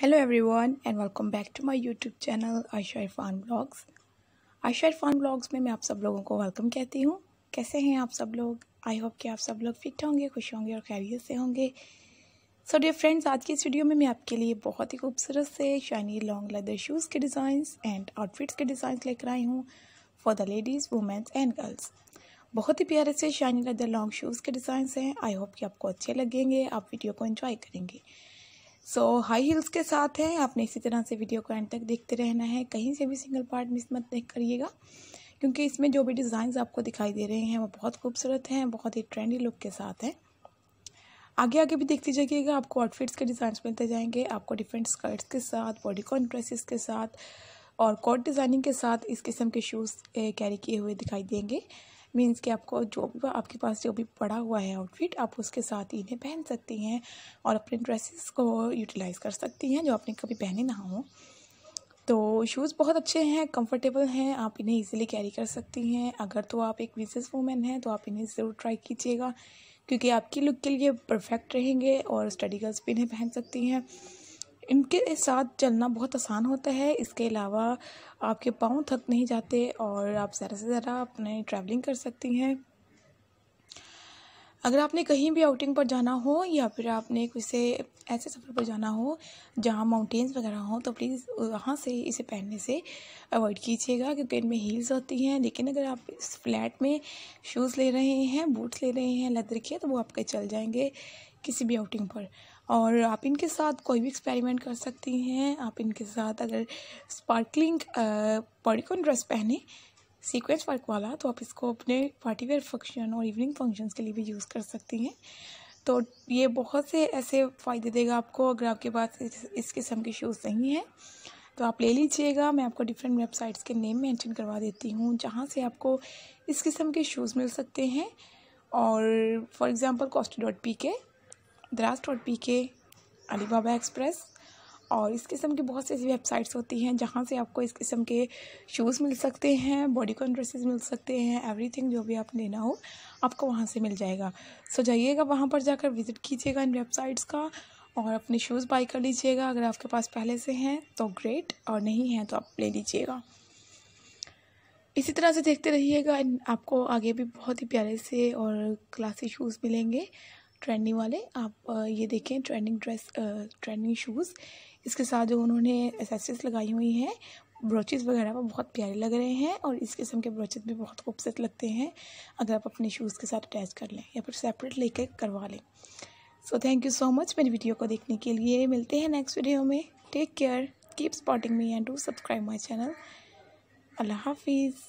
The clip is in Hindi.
hello everyone and welcome back to my YouTube channel Ayesha Irfan blogs Ayesha Irfan blogs में मैं आप सब लोगों को वेलकम कहती हूँ कैसे हैं आप सब लोग आई होप कि आप सब लोग फिट होंगे खुश होंगे और खैरियत से होंगे सो डियर फ्रेंड्स आज की इस वीडियो में मैं आपके लिए बहुत ही खूबसूरत से शाइनी लॉन्ग लेदर शूज़ के डिज़ाइंस एंड आउटफिट्स के डिज़ाइन लेकर आई हूँ for the ladies womens and girls बहुत ही प्यारे से शाइनी लेदर लॉन्ग शूज़ के डिज़ाइंस हैं आई होप कि आपको अच्छे लगेंगे आप वीडियो को इन्जॉय करेंगे सो हाई हील्स के साथ है आपने इसी तरह से वीडियो को एंड तक देखते रहना है कहीं से भी सिंगल पार्ट मिस मत देख करिएगा क्योंकि इसमें जो भी डिज़ाइन आपको दिखाई दे रहे हैं वो बहुत खूबसूरत हैं बहुत ही ट्रेंडी लुक के साथ है आगे आगे भी देखते जाइएगा आपको आउटफिट्स के डिज़ाइंस मिलते जाएंगे आपको डिफरेंट स्कर्ट्स के साथ बॉडीकॉन ड्रेसेस के साथ और कोट डिज़ाइनिंग के साथ इस किस्म के शूज़ कैरी किए हुए दिखाई देंगे मीन्स कि आपको जो भी आपके पास जो भी पड़ा हुआ है आउटफिट आप उसके साथ इन्हें पहन सकती हैं और अपने ड्रेसेस को यूटिलाइज़ कर सकती हैं जो आपने कभी पहने ना हो तो शूज़ बहुत अच्छे हैं कंफर्टेबल हैं आप इन्हें इजीली कैरी कर सकती हैं अगर तो आप एक बिजनेस वूमेन हैं तो आप इन्हें ज़रूर ट्राई कीजिएगा क्योंकि आपकी लुक के लिए परफेक्ट रहेंगे और स्टडी गर्ल्स भी इन्हें पहन सकती हैं इनके साथ चलना बहुत आसान होता है इसके अलावा आपके पाँव थक नहीं जाते और आप ज़रा से ज़रा अपने ट्रैवलिंग कर सकती हैं अगर आपने कहीं भी आउटिंग पर जाना हो या फिर आपने किसी ऐसे सफ़र पर जाना हो जहाँ माउंटेन्स वगैरह हो तो प्लीज़ वहाँ से इसे पहनने से अवॉइड कीजिएगा क्योंकि इनमें हील्स होती हैं लेकिन अगर आप इस फ्लैट में शूज़ ले रहे हैं बूट्स ले रहे हैं लदर के तो वो आपके चल जाएंगे किसी भी आउटिंग पर और आप इनके साथ कोई भी एक्सपेरिमेंट कर सकती हैं आप इनके साथ अगर स्पार्कलिंग पॉडिकॉन ड्रेस पहने सीक्वेंस वर्क वाला तो आप इसको अपने पार्टी वेयर फंक्शन और इवनिंग फंक्शंस के लिए भी यूज़ कर सकती हैं तो ये बहुत से ऐसे फ़ायदे देगा आपको अगर आपके पास इस, इस किस्म के शूज़ नहीं हैं तो आप ले लीजिएगा मैं आपको डिफरेंट वेबसाइट्स के नेम मेंशन करवा देती हूँ जहाँ से आपको इस किस्म के शूज़ मिल सकते हैं और for example cost dot P K Daraz dot P K Alibaba express और इस किस्म की बहुत सी ऐसी वेबसाइट्स होती हैं जहाँ से आपको इस किस्म के शूज़ मिल सकते हैं बॉडी कॉन ड्रेसेस मिल सकते हैं एवरीथिंग जो भी आप लेना हो आपको वहाँ से मिल जाएगा सो जाइएगा वहाँ पर जाकर विज़िट कीजिएगा इन वेबसाइट्स का और अपने शूज़ बाई कर लीजिएगा अगर आपके पास पहले से हैं तो ग्रेट और नहीं हैं तो आप ले लीजिएगा इसी तरह से देखते रहिएगा आपको आगे भी बहुत ही प्यारे से और क्लासी शूज़ मिलेंगे ट्रेंडिंग वाले आप ये देखें ट्रेंडिंग ड्रेस ट्रेंडिंग शूज़ इसके साथ जो उन्होंने एसेसरीज लगाई हुई हैं ब्रोचेस वगैरह वो बहुत प्यारे लग रहे हैं और इस किस्म के ब्रोचेस भी बहुत खूबसूरत लगते हैं अगर आप अपने शूज़ के साथ अटैच कर लें या फिर सेपरेट लेकर करवा लें so thank you so much मेरी वीडियो को देखने के लिए मिलते हैं नेक्स्ट वीडियो में take care keep spotting me and do subscribe my channel अल्लाह हाफिज़